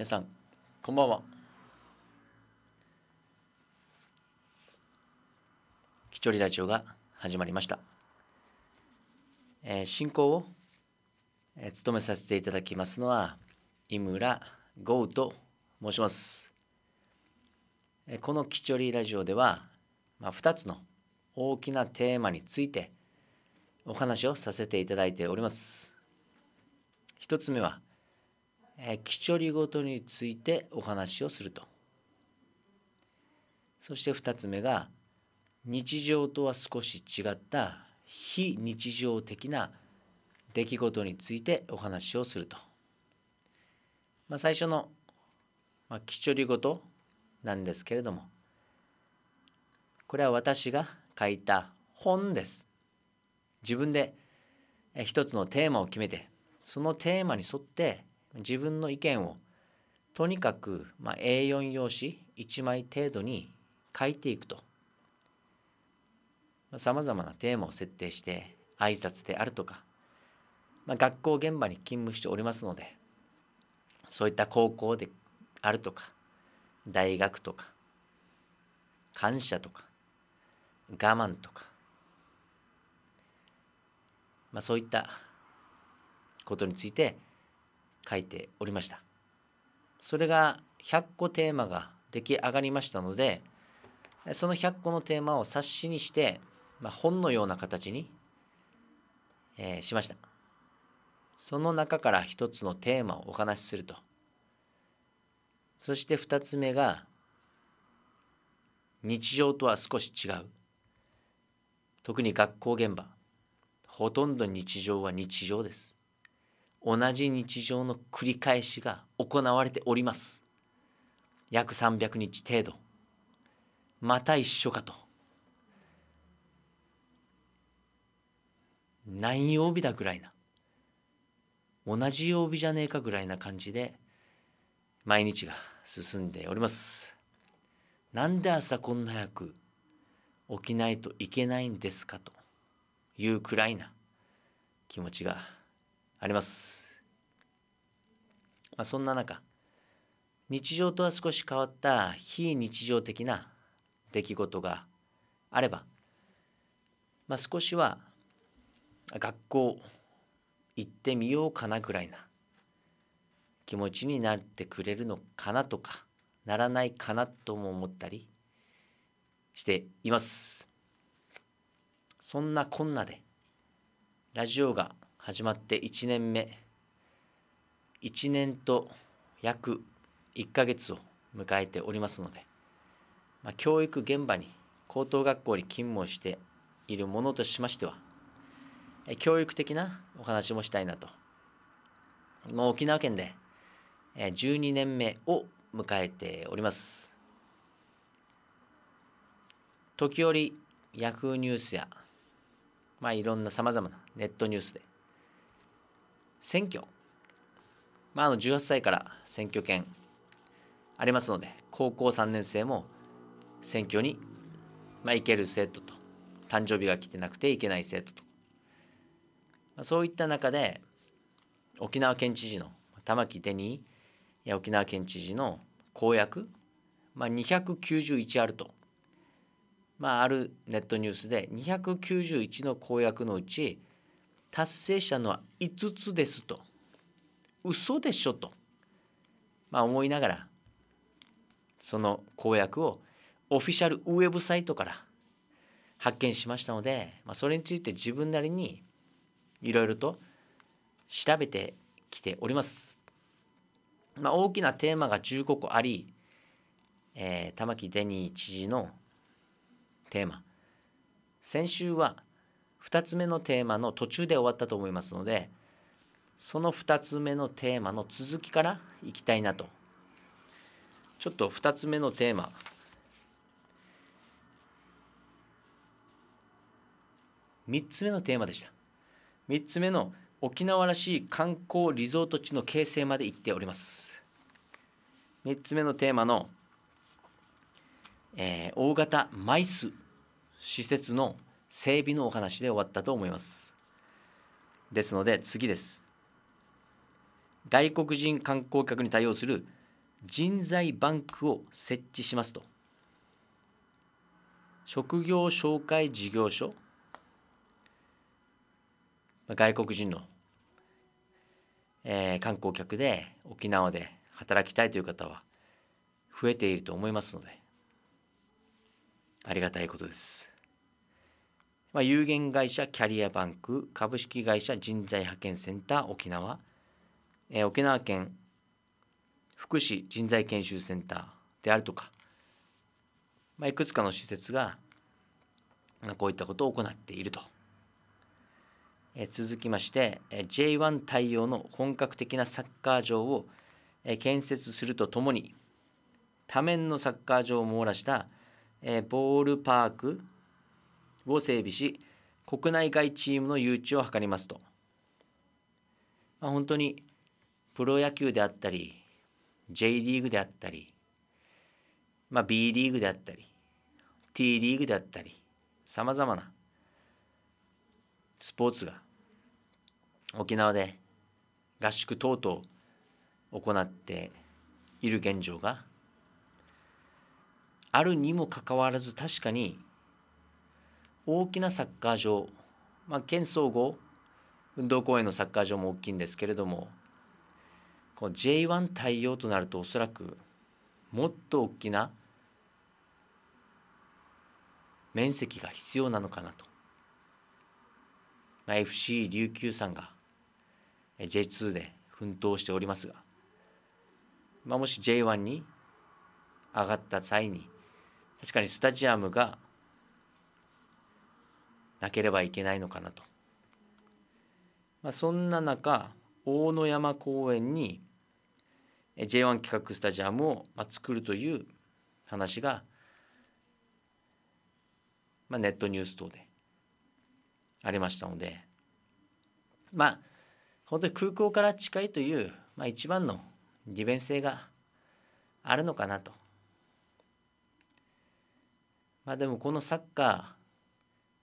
皆さんこんばんはきちょりラジオが始まりました、えー、進行を、えー、務めさせていただきますのは井村豪と申します、えー、このきちょりラジオでは、まあ、2つの大きなテーマについてお話をさせていただいております1つ目は「吉織ごとについてお話をするとそして2つ目が日常とは少し違った非日常的な出来事についてお話をすると、まあ、最初の、まあ、吉織ごとなんですけれどもこれは私が書いた本です自分で一つのテーマを決めてそのテーマに沿って自分の意見をとにかく、まあ、A4 用紙1枚程度に書いていくとさまざ、まなテーマを設定して挨拶であるとか、まあ、学校現場に勤務しておりますのでそういった高校であるとか大学とか感謝とか我慢とか、まあ、そういったことについて書いておりましたそれが100個テーマが出来上がりましたのでその100個のテーマを冊子にして、まあ、本のような形に、えー、しましたその中から一つのテーマをお話しするとそして2つ目が日常とは少し違う特に学校現場ほとんど日常は日常です同じ日常の繰り返しが行われております。約300日程度。また一緒かと。何曜日だぐらいな。同じ曜日じゃねえかぐらいな感じで、毎日が進んでおります。なんで朝こんな早く起きないといけないんですかというくらいな気持ちがあります。まあ、そんな中日常とは少し変わった非日常的な出来事があれば、まあ、少しは学校行ってみようかなぐらいな気持ちになってくれるのかなとかならないかなとも思ったりしていますそんなこんなでラジオが始まって1年目1年と約1ヶ月を迎えておりますので、まあ、教育現場に高等学校に勤務をしているものとしましては教育的なお話もしたいなと、まあ、沖縄県で12年目を迎えております時折ヤフーニュースや、まあ、いろんなさまざまなネットニュースで選挙、まあ、あの18歳から選挙権ありますので高校3年生も選挙に、まあ、行ける生徒と誕生日が来てなくて行けない生徒と、まあ、そういった中で沖縄県知事の玉城デニーや沖縄県知事の公約、まあ、291あると、まあ、あるネットニュースで291の公約のうち達成したのは5つですと嘘でしょと、まあ、思いながらその公約をオフィシャルウェブサイトから発見しましたので、まあ、それについて自分なりにいろいろと調べてきております。まあ、大きなテーマが15個あり、えー、玉城デニー知事のテーマ先週は2つ目のテーマの途中で終わったと思いますのでその2つ目のテーマの続きからいきたいなとちょっと2つ目のテーマ3つ目のテーマでした3つ目の沖縄らしい観光リゾート地の形成まで行っております3つ目のテーマの、えー、大型マイス施設の整備のお話で終わったと思います。ですので次です。外国人観光客に対応する人材バンクを設置しますと。職業紹介事業所外国人の、えー、観光客で沖縄で働きたいという方は増えていると思いますのでありがたいことです。まあ、有限会社キャリアバンク株式会社人材派遣センター沖縄、えー、沖縄県福祉人材研修センターであるとか、まあ、いくつかの施設が、まあ、こういったことを行っていると。え続きまして J1 対応の本格的なサッカー場を建設するとともに多面のサッカー場を網羅したボールパークを整備し国内外チームの誘致を図りますと、まあ、本当にプロ野球であったり J リーグであったり、まあ、B リーグであったり T リーグであったりさまざまなスポーツが沖縄で合宿等々行っている現状があるにもかかわらず確かに大きなサッカー場、まあ、県総合運動公園のサッカー場も大きいんですけれどもこの J1 対応となるとおそらくもっと大きな面積が必要なのかなと、まあ、FC 琉球さんが J2 で奮闘しておりますが、まあ、もし J1 に上がった際に確かにスタジアムがなければいけないのかなと、まあ、そんな中大野山公園に J1 企画スタジアムを作るという話が、まあ、ネットニュース等でありましたのでまあ本当に空港から近いという、まあ、一番の利便性があるのかなと。まあ、でもこのサッカー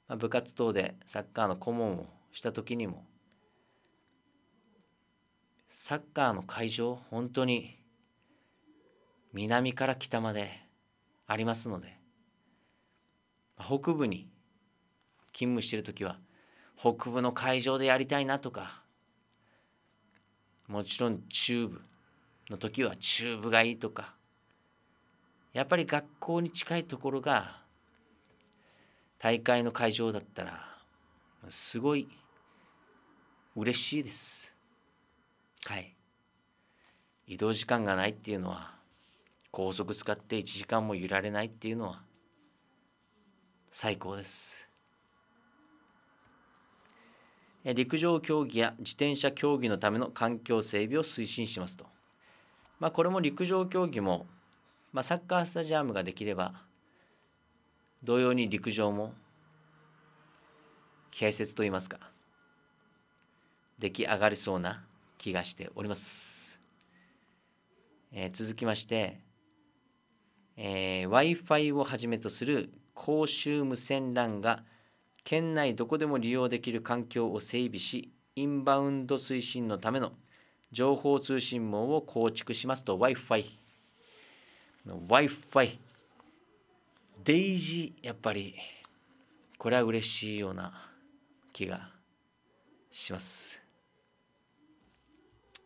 まあ、部活等でサッカーの顧問をした時にもサッカーの会場本当に南から北までありますので北部に勤務してる時は北部の会場でやりたいなとかもちろん中部の時は中部がいいとかやっぱり学校に近いところが大会の会場だったらすごい嬉しいですはい移動時間がないっていうのは高速使って1時間も揺られないっていうのは最高です陸上競技や自転車競技のための環境整備を推進しますと、まあ、これも陸上競技も、まあ、サッカースタジアムができれば同様に陸上も建設といいますか出来上がりそうな気がしております、えー、続きまして、えー、w i f i をはじめとする公衆無線 LAN が県内どこでも利用できる環境を整備しインバウンド推進のための情報通信網を構築しますと Wi-Fi。Wi-Fi。デイジやっぱりこれは嬉しいような気がします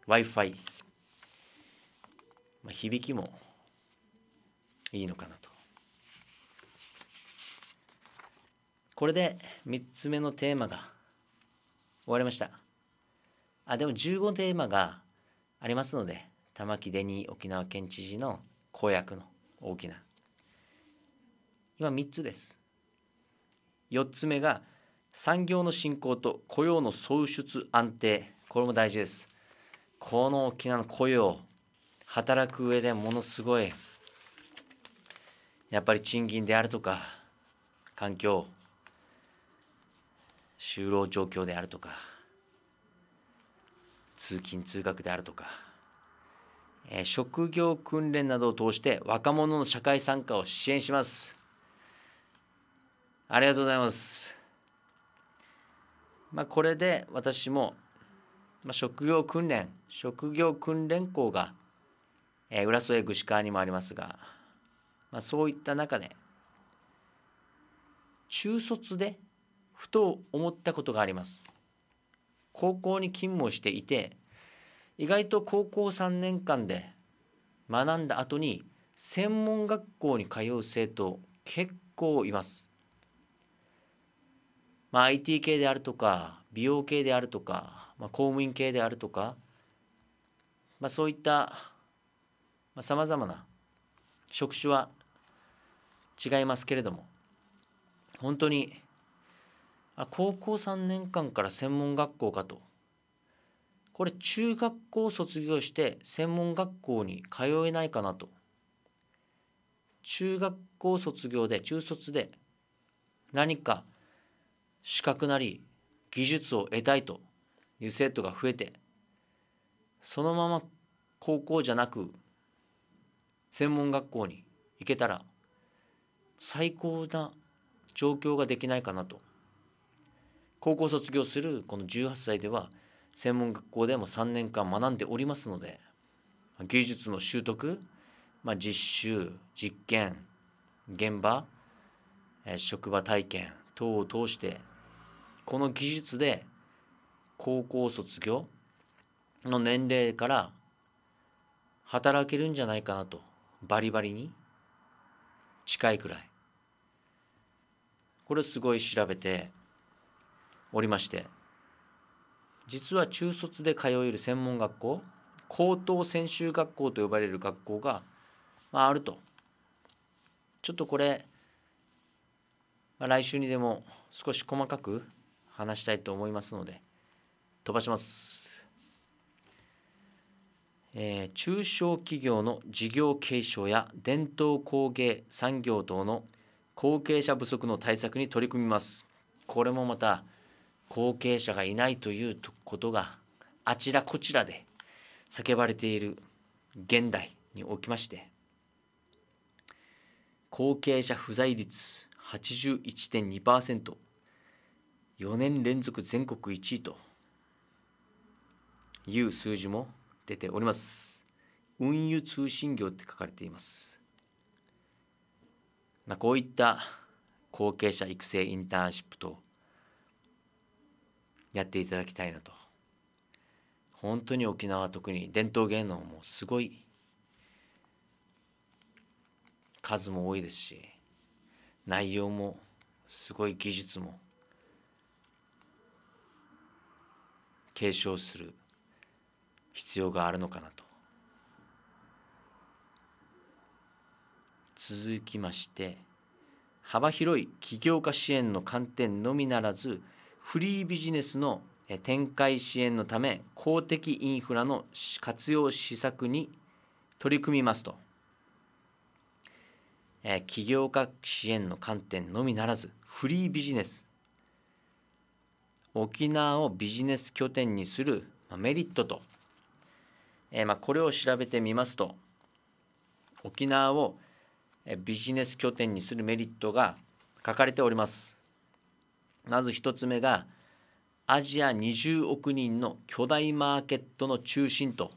Wi-Fi、まあ、響きもいいのかなとこれで3つ目のテーマが終わりましたあでも15テーマがありますので玉城デニー沖縄県知事の公約の大きな今3つです4つ目が産業の振興と雇用の創出安定これも大事ですこの沖縄の雇用働く上でものすごいやっぱり賃金であるとか環境就労状況であるとか通勤通学であるとか、え職業訓練などを通して若者の社会参加を支援します。ありがとうございます。まあ、これで私も、まあ、職業訓練、職業訓練校が、えー、浦添具志川にもありますが、まあ、そういった中で、中卒でふと思ったことがあります。高校に勤務をしていて、意外と高校3年間で学んだ後に専門学校に通う生徒結構います。まあ、IT 系であるとか美容系であるとか、まあ、公務員系であるとか、まあ、そういったさまざ、まな職種は違いますけれども本当に高校3年間から専門学校かとこれ中学校を卒業して専門学校に通えないかなと中学校卒業で中卒で何か資格なり技術を得たいという生徒が増えてそのまま高校じゃなく専門学校に行けたら最高な状況ができないかなと高校卒業するこの18歳では専門学校でも3年間学んでおりますので技術の習得、まあ、実習実験現場職場体験等を通してこの技術で高校卒業の年齢から働けるんじゃないかなとバリバリに近いくらいこれすごい調べておりまして実は中卒で通える専門学校高等専修学校と呼ばれる学校が、まあ、あるとちょっとこれ、まあ、来週にでも少し細かく話したいと思いますので飛ばします、えー、中小企業の事業継承や伝統工芸産業等の後継者不足の対策に取り組みますこれもまた後継者がいないということがあちらこちらで叫ばれている現代におきまして後継者不在率81.2% 4年連続全国1位という数字も出ております。運輸通信業って書かれています。まあ、こういった後継者育成インターンシップとやっていただきたいなと。本当に沖縄特に伝統芸能もすごい数も多いですし内容もすごい技術も継承する必要があるのかなと続きまして幅広い起業家支援の観点のみならずフリービジネスの展開支援のため公的インフラの活用施策に取り組みますと起業家支援の観点のみならずフリービジネス沖縄をビジネス拠点にするメリットと、えー、まあこれを調べてみますと沖縄をビジネス拠点にするメリットが書かれておりますまず1つ目がアジア20億人の巨大マーケットの中心と、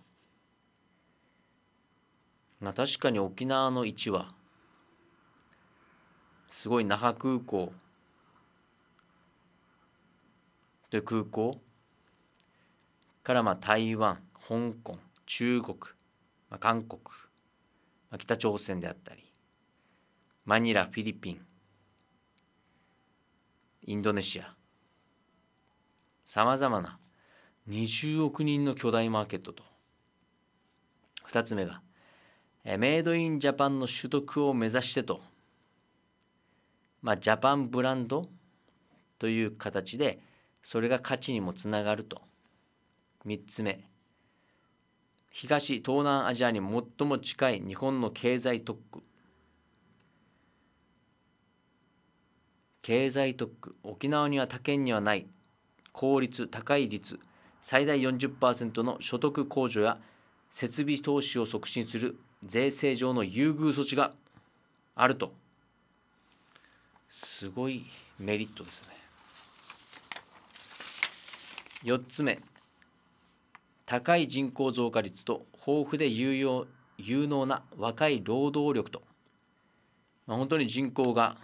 まあ、確かに沖縄の位置はすごい那覇空港で空港からまあ台湾香港中国、まあ、韓国、まあ、北朝鮮であったりマニラフィリピンインドネシアさまざまな20億人の巨大マーケットと2つ目がメイドインジャパンの取得を目指してと、まあ、ジャパンブランドという形でそれが価値にもつながると3つ目東東南アジアに最も近い日本の経済特区経済特区沖縄には他県にはない効率高い率最大40%の所得控除や設備投資を促進する税制上の優遇措置があるとすごいメリットですね4つ目高い人口増加率と豊富で有用有能な若い労働力と、まあ、本当に人口が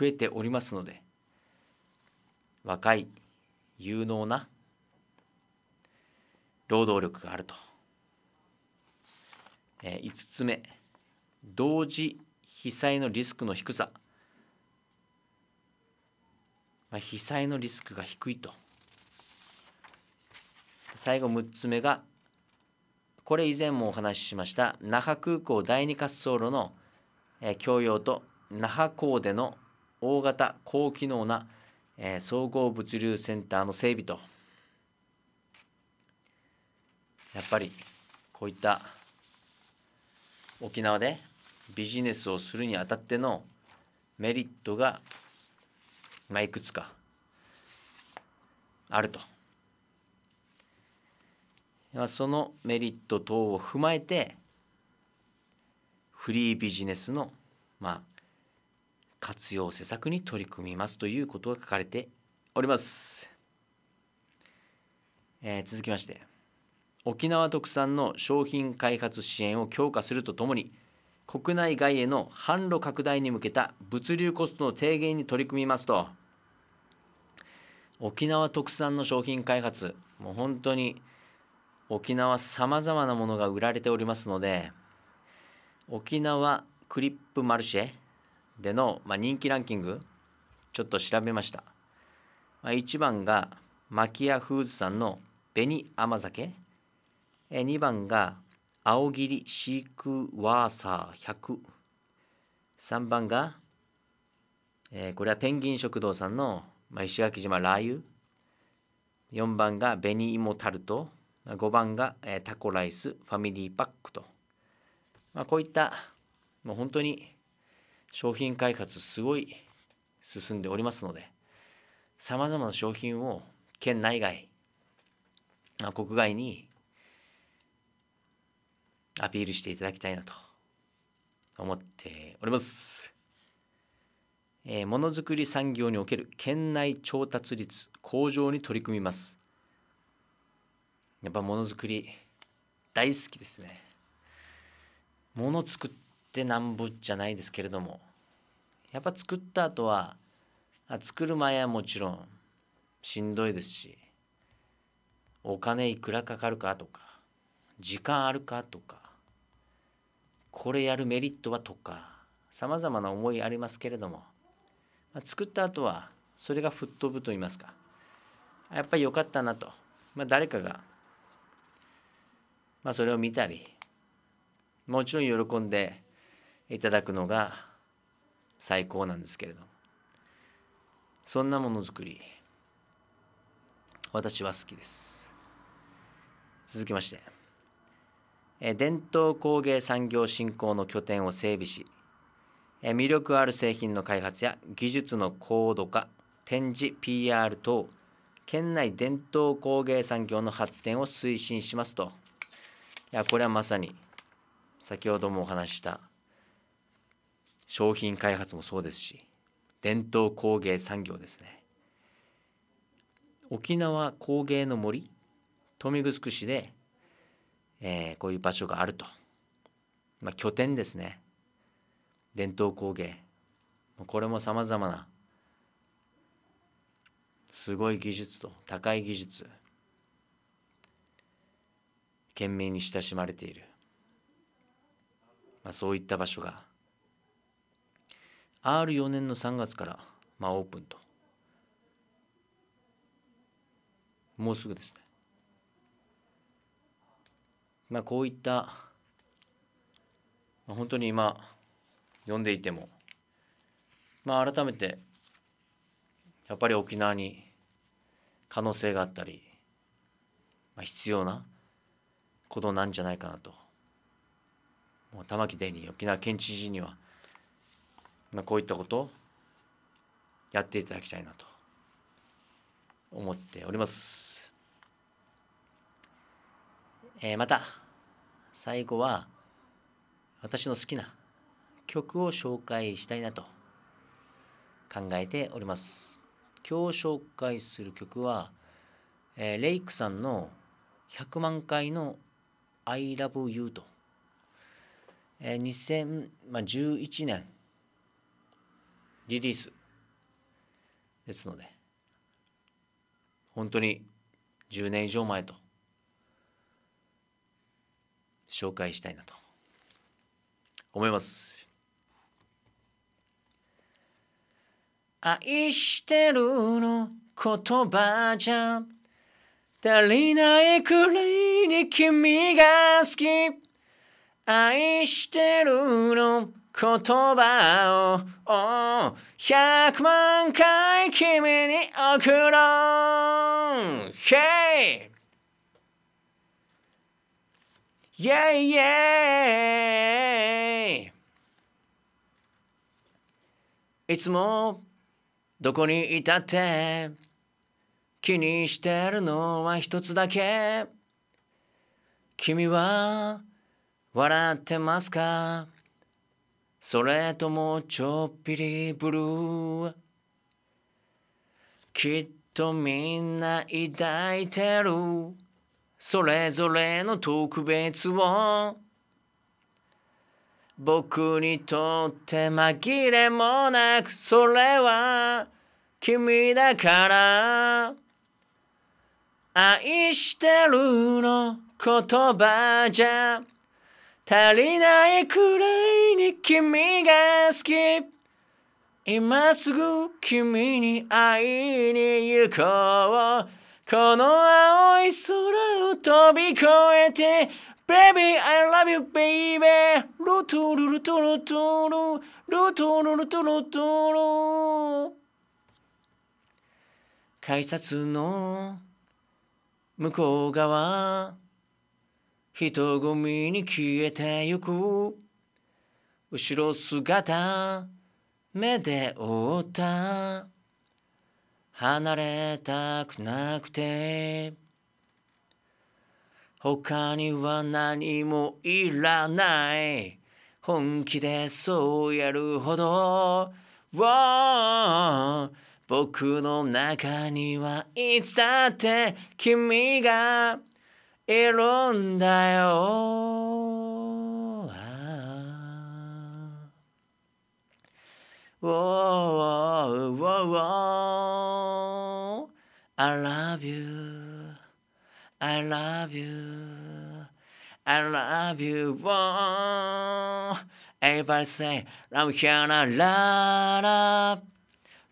増えておりますので若い有能な労働力があると、えー、5つ目同時被災のリスクの低さ、まあ、被災のリスクが低いと。最後6つ目がこれ以前もお話ししました那覇空港第2滑走路の共用と那覇港での大型高機能な総合物流センターの整備とやっぱりこういった沖縄でビジネスをするにあたってのメリットが、まあ、いくつかあると。そのメリット等を踏まえてフリービジネスのまあ活用施策に取り組みますということが書かれております、えー、続きまして沖縄特産の商品開発支援を強化するとともに国内外への販路拡大に向けた物流コストの低減に取り組みますと沖縄特産の商品開発もう本当に沖縄さまざまなものが売られておりますので沖縄クリップマルシェでの、まあ、人気ランキングちょっと調べました、まあ、1番がマキアフーズさんの紅甘酒2番が青切りシークワーサー1003番が、えー、これはペンギン食堂さんの、まあ、石垣島ラー油4番が紅芋タルト5番が、えー、タコライスファミリーパックと、まあ、こういったもう本当に商品開発すごい進んでおりますのでさまざまな商品を県内外国外にアピールしていただきたいなと思っております。えものづくり産業における県内調達率向上に取り組みます。やっぱものづくり大好きですねもの作ってなんぼじゃないですけれどもやっぱ作った後は作る前はもちろんしんどいですしお金いくらかかるかとか時間あるかとかこれやるメリットはとかさまざまな思いありますけれども、まあ、作った後はそれが吹っ飛ぶと言いますかやっぱり良かったなと、まあ、誰かがまあ、それを見たりもちろん喜んでいただくのが最高なんですけれどそんなものづくり私は好きです続きましてえ伝統工芸産業振興の拠点を整備しえ魅力ある製品の開発や技術の高度化展示 PR 等県内伝統工芸産業の発展を推進しますとやこれはまさに先ほどもお話しした商品開発もそうですし伝統工芸産業ですね沖縄工芸の森豊見城市で、えー、こういう場所があると、まあ、拠点ですね伝統工芸これもさまざまなすごい技術と高い技術懸命に親しまれている、まあ、そういった場所が R4 年の3月から、まあ、オープンともうすぐですねまあこういった、まあ、本当に今読んでいてもまあ改めてやっぱり沖縄に可能性があったり、まあ、必要なことなんじゃないかなと。もう玉城デニー沖縄県知事には、まあ、こういったことをやっていただきたいなと思っております。えー、また最後は私の好きな曲を紹介したいなと考えております。今日紹介する曲は、えー、レイクさんの100万回の I love you と、えー、2011年リリースですので本当に10年以上前と紹介したいなと思います。愛してるの言葉じゃ足りないくらいに君が好き愛してるの言葉を、100万回君に送ろう Hey! Yay, yay! いつもどこにいたって気にしてるのは一つだけ君は笑ってますかそれともちょっぴりブルーきっとみんな抱いてるそれぞれの特別を僕にとって紛れもなくそれは君だから愛してるの言葉じゃ足りないくらいに君が好き今すぐ君に会いに行こうこの青い空を飛び越えて Baby, I love you, baby ルトルルトルトルルトルルトルトル改札の向こう側人混みに消えてゆく後ろ姿目で追った離れたくなくて他には何もいらない本気でそうやるほど、w o 僕の中にはいつだって君がいるんだよ Oh, おーおー o ー I love you I love you I love you oh. Everybody say I'm here now, la la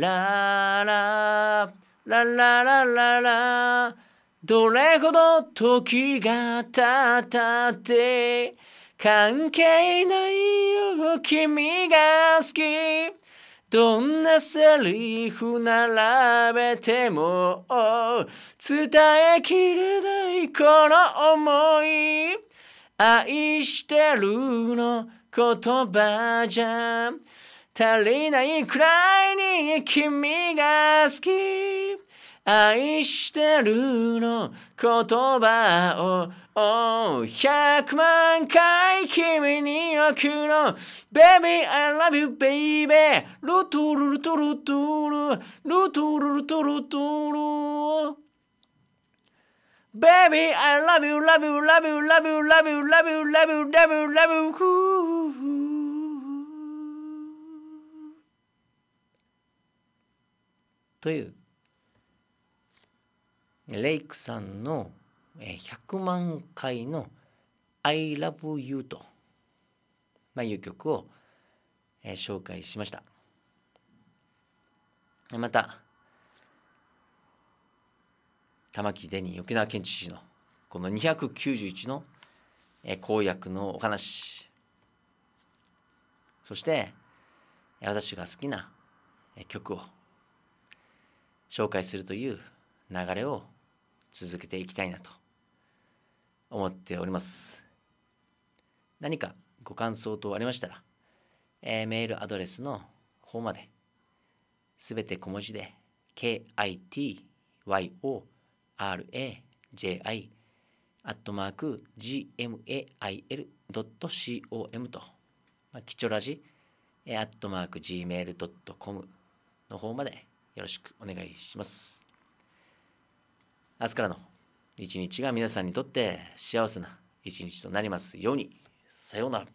ラララララララどれほど時が経ったって関係ないよ君が好きどんなセリフ並べても伝えきれないこの思い愛してるの言葉じゃ足りないくらいに君が好き愛してるの言葉を、oh, 100万回君に送ろう Baby I love you baby ルトルルトルトルルトルルトルトル Baby, I love you, love you, love you, love you, love you, love you, love you, love you, love you. というレイクさんの100万回の「I love you と」まあ、いう曲を紹介しましたまた玉城デニー沖縄県知事のこの291の公約のお話そして私が好きな曲を紹介するという流れを続けていきたいなと思っております。何かご感想等ありましたら、えー、メールアドレスの方まで、すべて小文字で、kityoraji アットマーク gmail.com と、まあ、キチョラジアットマーク gmail.com の方までよろしくお願いします。明日からの一日が皆さんにとって幸せな一日となりますように。さようなら。